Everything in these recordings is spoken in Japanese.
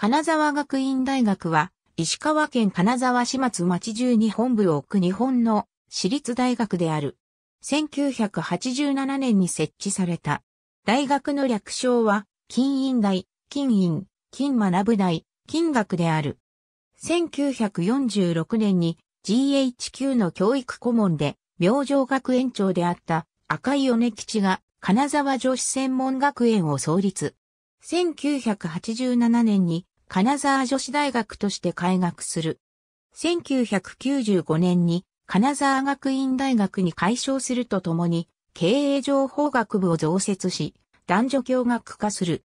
金沢学院大学は、石川県金沢市松町中に本部を置く日本の私立大学である。1987年に設置された。大学の略称は、金印大、金印、金学大、金学である。1946年に GHQ の教育顧問で、明星学園長であった赤井米吉が金沢女子専門学園を創立。1987年に金沢女子大学として開学する。1995年に金沢学院大学に改称するとともに、経営情報学部を増設し、男女共学化する。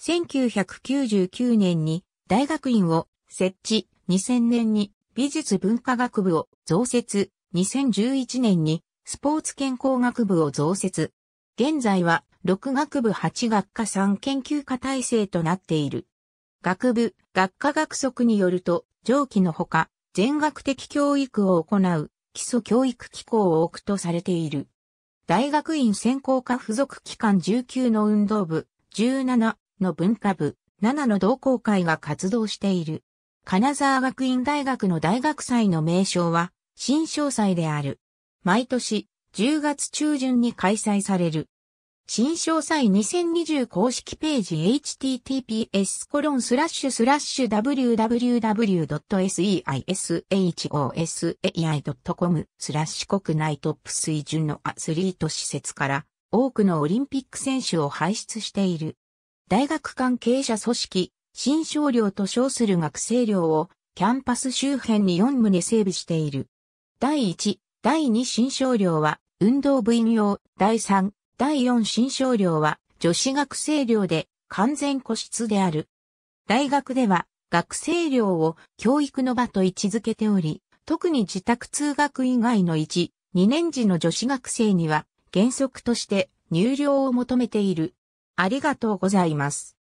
1999年に大学院を設置、2000年に美術文化学部を増設、2011年にスポーツ健康学部を増設。現在は6学部8学科3研究科体制となっている。学部、学科学則によると、上記のほか、全学的教育を行う、基礎教育機構を置くとされている。大学院専攻科付属機関19の運動部、17の文化部、7の同好会が活動している。金沢学院大学の大学祭の名称は、新小祭である。毎年、10月中旬に開催される。新詳細2020公式ページ https コロンスラッシュスラッシュ www.seishosai.com スラッシュ国内トップ水準のアスリート施設から多くのオリンピック選手を輩出している。大学関係者組織、新商寮と称する学生寮をキャンパス周辺に4棟整備している。第1、第2新商寮は運動部員用、第3、第4新商寮は女子学生寮で完全個室である。大学では学生寮を教育の場と位置づけており、特に自宅通学以外の1、2年時の女子学生には原則として入寮を求めている。ありがとうございます。